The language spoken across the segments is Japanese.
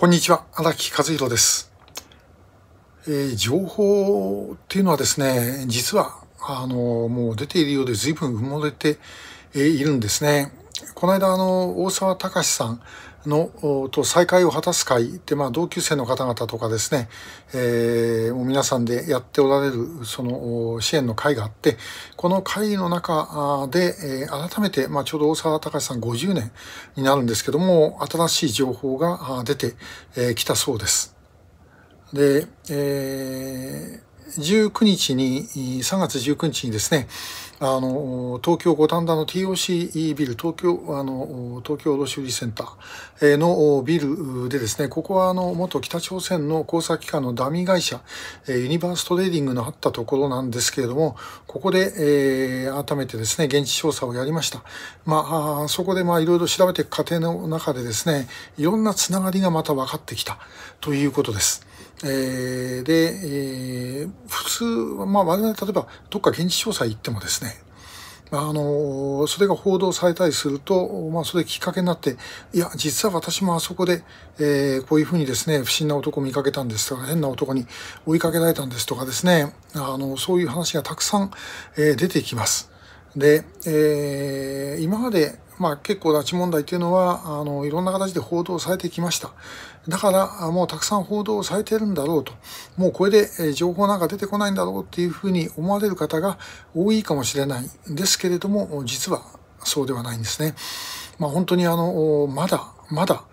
こんにちは、荒木和弘です。えー、情報っていうのはですね、実は、あの、もう出ているようで随分埋もれているんですね。この間、あの、大沢隆さんの、と再会を果たす会って、まあ、同級生の方々とかですね、えー、もう皆さんでやっておられる、その、支援の会があって、この会の中で、えー、改めて、まあ、ちょうど大沢隆さん50年になるんですけども、新しい情報が出てきたそうです。で、えー、19日に、3月19日にですね、あの、東京五反田の TOC ビル、東京、あの、東京卸売センターのビルでですね、ここはあの、元北朝鮮の工作機関のダミー会社、ユニバーストレーディングのあったところなんですけれども、ここで、えー、改めてですね、現地調査をやりました。まあ、そこでまあ、いろいろ調べていく過程の中でですね、いろんなつながりがまた分かってきたということです。えー、で、えー、普通、まあ、我々例えば、どっか現地調査行ってもですね、あの、それが報道されたりすると、まあ、それきっかけになって、いや、実は私もあそこで、えー、こういうふうにですね、不審な男を見かけたんですとか、変な男に追いかけられたんですとかですね、あの、そういう話がたくさん、えー、出てきます。で、えー、今までまあ、結構拉致問題っていうのは、あの、いろんな形で報道されてきました。だから、もうたくさん報道されてるんだろうと、もうこれで情報なんか出てこないんだろうっていうふうに思われる方が多いかもしれないんですけれども、実はそうではないんですね。まあ、本当にあの、まだ、まだ、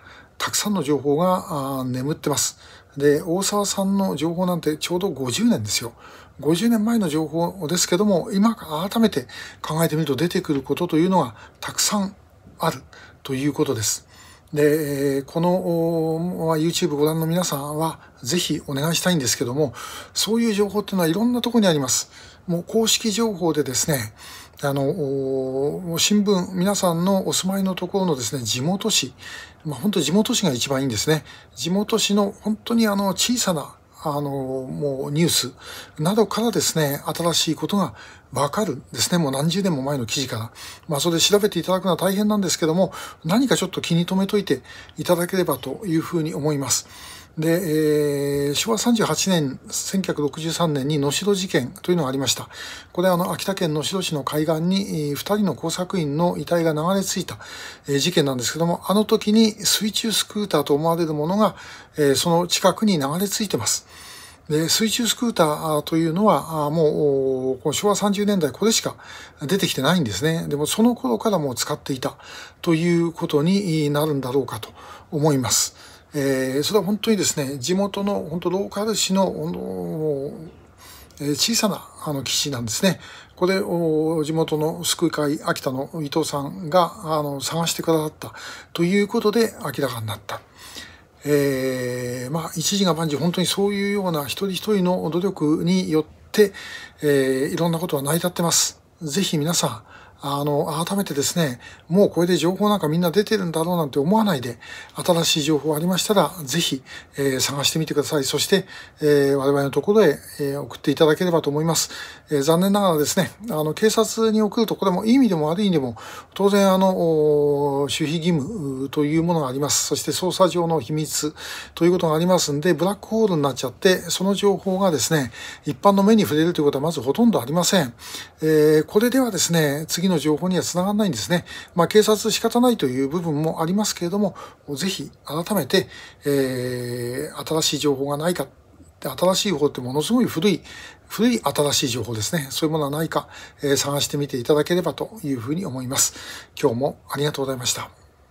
たくさんの情報が眠ってます。で、大沢さんの情報なんてちょうど50年ですよ。50年前の情報ですけども、今改めて考えてみると出てくることというのがたくさんあるということです。で、この YouTube ご覧の皆さんはぜひお願いしたいんですけども、そういう情報っていうのはいろんなとこにあります。もう公式情報でですね、あの、新聞、皆さんのお住まいのところのですね、地元紙、まあ、本当地元紙が一番いいんですね。地元紙の本当にあの、小さな、あの、もうニュースなどからですね、新しいことがわかるですね。もう何十年も前の記事から。まあ、それで調べていただくのは大変なんですけども、何かちょっと気に留めといていただければというふうに思います。で、えー、昭和38年、1963年に能代事件というのがありました。これはあの秋田県能代市の海岸に、えー、2人の工作員の遺体が流れ着いた、えー、事件なんですけども、あの時に水中スクーターと思われるものが、えー、その近くに流れ着いてます。で水中スクーターというのは、もう昭和30年代これしか出てきてないんですね。でもその頃からもう使っていたということになるんだろうかと思います。えー、それは本当にですね、地元の本当ローカル市の、え小さなあの基地なんですね。これを地元の救い会秋田の伊藤さんがあの探してくださったということで明らかになった。えー、まあ一時が万事本当にそういうような一人一人の努力によって、えー、いろんなことは成り立ってます。ぜひ皆さん、あの、改めてですね、もうこれで情報なんかみんな出てるんだろうなんて思わないで、新しい情報ありましたら、ぜひ、えー、探してみてください。そして、えー、我々のところへ、えー、送っていただければと思います。え残念ながらですね、あの、警察に送ると、これもいい意味でも悪い意味でも、当然、あの、守秘義務というものがあります。そして捜査上の秘密ということがありますんで、ブラックホールになっちゃって、その情報がですね、一般の目に触れるということはまずほとんどありません。えこれではですね、次の情報には繋がらないんですね。まあ、警察仕方ないという部分もありますけれども、ぜひ改めて、えー、新しい情報がないか、新しい方ってものすごい古い、古い新しい情報ですね。そういうものはないか、えー、探してみていただければというふうに思います。今日もありがとうございました。